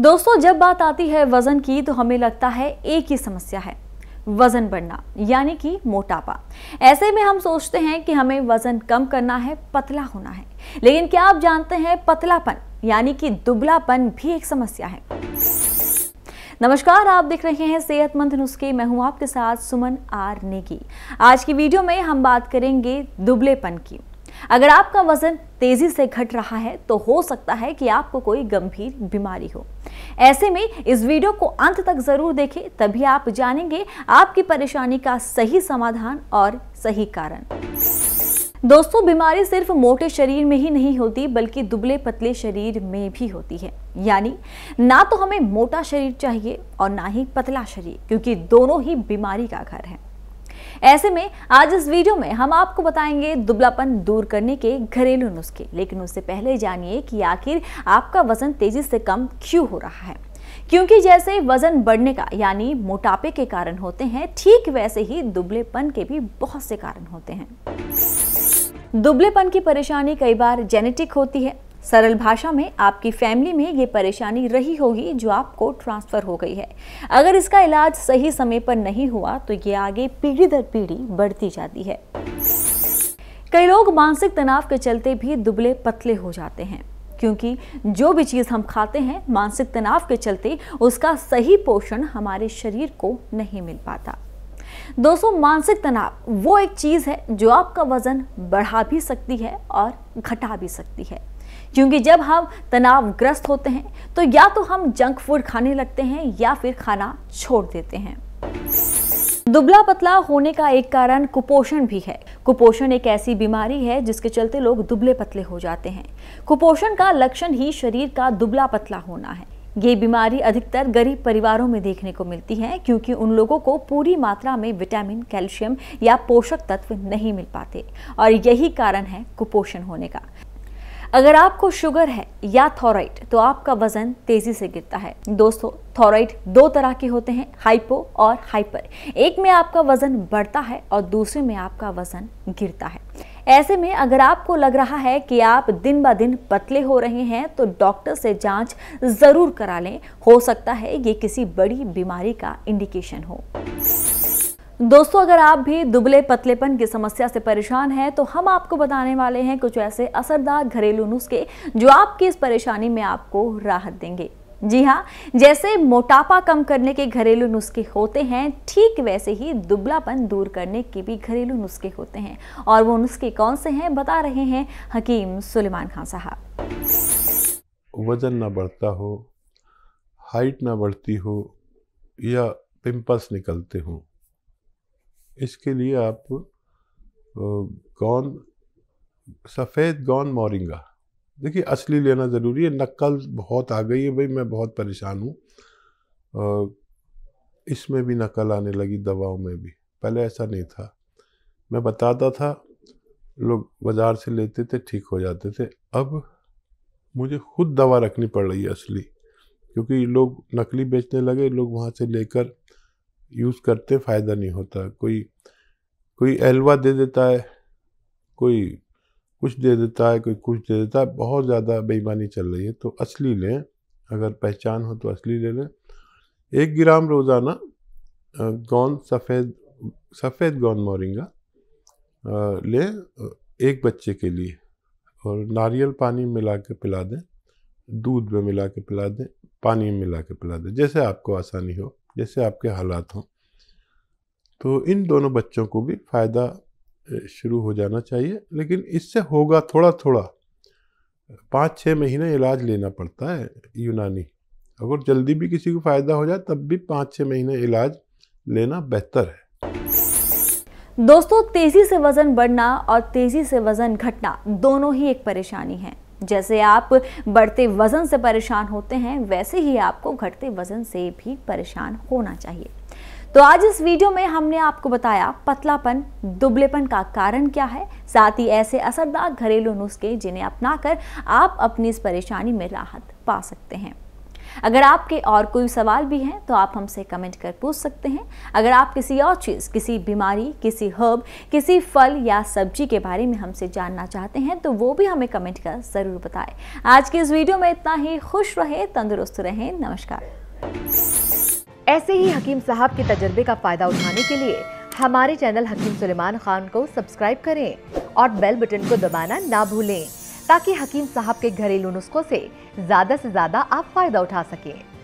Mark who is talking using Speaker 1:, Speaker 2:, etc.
Speaker 1: दोस्तों जब बात आती है वजन की तो हमें लगता है एक ही समस्या है वजन बढ़ना यानी कि मोटापा ऐसे में हम सोचते हैं कि हमें वजन कम करना है पतला होना है लेकिन क्या आप जानते हैं पतलापन यानी कि दुबलापन भी एक समस्या है नमस्कार आप देख रहे हैं सेहतमंद नुस्खे मैं हूं आपके साथ सुमन आर नेगी आज की वीडियो में हम बात करेंगे दुबलेपन की अगर आपका वजन तेज़ी से घट रहा है तो हो सकता है कि आपको कोई गंभीर बीमारी हो ऐसे में इस वीडियो को अंत तक ज़रूर देखें तभी आप जानेंगे आपकी परेशानी का सही समाधान और सही कारण दोस्तों बीमारी सिर्फ मोटे शरीर में ही नहीं होती बल्कि दुबले पतले शरीर में भी होती है यानी ना तो हमें मोटा शरीर चाहिए और ना ही पतला शरीर क्योंकि दोनों ही बीमारी का घर है ऐसे में आज इस वीडियो में हम आपको बताएंगे दुबलापन दूर करने के घरेलू नुस्खे लेकिन उससे पहले जानिए कि आखिर आपका वजन तेजी से कम क्यों हो रहा है क्योंकि जैसे वजन बढ़ने का यानी मोटापे के कारण होते हैं ठीक वैसे ही दुबलेपन के भी बहुत से कारण होते हैं दुबलेपन की परेशानी कई बार जेनेटिक होती है सरल भाषा में आपकी फैमिली में ये परेशानी रही होगी जो आपको ट्रांसफ़र हो गई है अगर इसका इलाज सही समय पर नहीं हुआ तो ये आगे पीढ़ी दर पीढ़ी बढ़ती जाती है कई लोग मानसिक तनाव के चलते भी दुबले पतले हो जाते हैं क्योंकि जो भी चीज़ हम खाते हैं मानसिक तनाव के चलते उसका सही पोषण हमारे शरीर को नहीं मिल पाता दोस्तों मानसिक तनाव वो एक चीज़ है जो आपका वज़न बढ़ा भी सकती है और घटा भी सकती है क्योंकि जब हम तनावग्रस्त होते हैं तो या तो हम जंक फूड खाने लगते हैं या फिर खाना छोड़ देते हैं दुबला पतला होने का एक कारण कुपोषण भी है कुपोषण एक ऐसी बीमारी है जिसके चलते लोग दुबले पतले हो जाते हैं कुपोषण का लक्षण ही शरीर का दुबला पतला होना है ये बीमारी अधिकतर गरीब परिवारों में देखने को मिलती है क्योंकि उन लोगों को पूरी मात्रा में विटामिन कैल्शियम या पोषक तत्व नहीं मिल पाते और यही कारण है कुपोषण होने का अगर आपको शुगर है या थॉराइड तो आपका वजन तेजी से गिरता है दोस्तों थॉराइड दो तरह के होते हैं हाइपो और हाइपर एक में आपका वजन बढ़ता है और दूसरे में आपका वजन गिरता है ऐसे में अगर आपको लग रहा है कि आप दिन ब दिन पतले हो रहे हैं तो डॉक्टर से जांच ज़रूर करा लें हो सकता है ये किसी बड़ी बीमारी का इंडिकेशन हो दोस्तों अगर आप भी दुबले पतलेपन की समस्या से परेशान हैं तो हम आपको बताने वाले हैं कुछ ऐसे असरदार घरेलू नुस्खे जो आपकी इस परेशानी में आपको राहत देंगे जी हाँ जैसे मोटापा कम करने के घरेलू नुस्खे होते हैं ठीक वैसे ही दुबलापन दूर करने के भी घरेलू नुस्खे होते हैं और वो नुस्खे कौन से हैं बता रहे हैं हकीम सुलेमान खान साहब
Speaker 2: वजन ना बढ़ता हो हाइट ना बढ़ती हो या पिंपल्स निकलते हों इसके लिए आप गौन सफ़ेद गौन मोरिंगा देखिए असली लेना ज़रूरी है नकल बहुत आ गई है भाई मैं बहुत परेशान हूँ इसमें भी नकल आने लगी दवाओं में भी पहले ऐसा नहीं था मैं बताता था लोग बाज़ार से लेते थे ठीक हो जाते थे अब मुझे खुद दवा रखनी पड़ रही है असली क्योंकि लोग नकली बेचने लगे लोग वहाँ से लेकर यूज़ करते फ़ायदा नहीं होता कोई कोई एलवा दे देता है कोई कुछ दे देता है कोई कुछ दे देता है बहुत ज़्यादा बेईमानी चल रही है तो असली लें अगर पहचान हो तो असली ले लें एक ग्राम रोज़ाना गौन सफ़ेद सफ़ेद गौन मोरिंगा लें एक बच्चे के लिए और नारियल पानी मिला के पिला दें दूध में मिला के पिला दें पानी में मिला के पिला दें जैसे आपको आसानी हो जैसे आपके हालात हों तो इन दोनों बच्चों को भी फ़ायदा शुरू हो जाना चाहिए लेकिन इससे होगा थोड़ा थोड़ा पाँच छः महीने इलाज लेना पड़ता है यूनानी अगर जल्दी भी किसी को फ़ायदा हो जाए तब भी पाँच छः महीने इलाज लेना बेहतर है
Speaker 1: दोस्तों तेजी से वजन बढ़ना और तेजी से वजन घटना दोनों ही एक परेशानी है जैसे आप बढ़ते वज़न से परेशान होते हैं वैसे ही आपको घटते वज़न से भी परेशान होना चाहिए तो आज इस वीडियो में हमने आपको बताया पतलापन दुबलेपन का कारण क्या है साथ ही ऐसे असरदार घरेलू नुस्खे जिन्हें अपनाकर आप अपनी इस परेशानी में राहत पा सकते हैं अगर आपके और कोई सवाल भी हैं तो आप हमसे कमेंट कर पूछ सकते हैं अगर आप किसी और चीज़ किसी बीमारी किसी हर्ब किसी फल या सब्जी के बारे में हमसे जानना चाहते हैं तो वो भी हमें कमेंट कर ज़रूर बताएं आज के इस वीडियो में इतना ही खुश रहें तंदुरुस्त रहें नमस्कार ऐसे ही हकीम साहब के तजर्बे का फ़ायदा उठाने के लिए हमारे चैनल हकीम सुलेमान खान को सब्सक्राइब करें और बेल बटन को दबाना ना भूलें ताकि हकीम साहब के घरेलू नुस्खों से ज्यादा से ज्यादा आप फायदा उठा सकें